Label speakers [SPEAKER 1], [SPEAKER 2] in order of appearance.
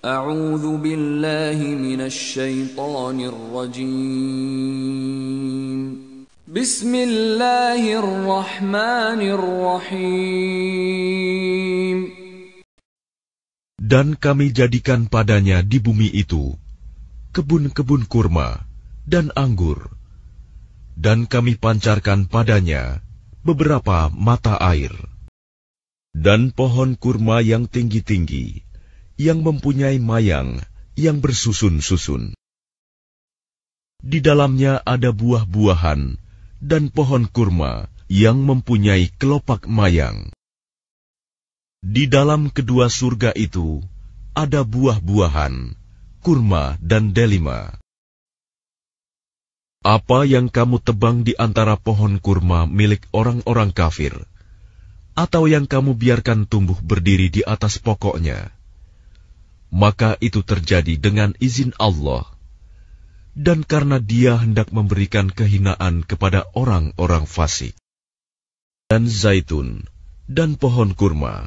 [SPEAKER 1] أعوذ بالله من الشيطان الرجيم بسم الله الرحمن الرحيم Dan kami jadikan padanya di bumi itu kebun-kebun kurma dan anggur dan kami pancarkan padanya beberapa mata air dan pohon kurma yang tinggi-tinggi yang mempunyai mayang yang bersusun-susun. Di dalamnya ada buah-buahan dan pohon kurma yang mempunyai kelopak mayang. Di dalam kedua surga itu ada buah-buahan, kurma, dan delima. Apa yang kamu tebang di antara pohon kurma milik orang-orang kafir, atau yang kamu biarkan tumbuh berdiri di atas pokoknya? maka itu terjadi dengan izin Allah. Dan karena dia hendak memberikan kehinaan kepada orang-orang fasik. Dan zaitun, dan pohon kurma.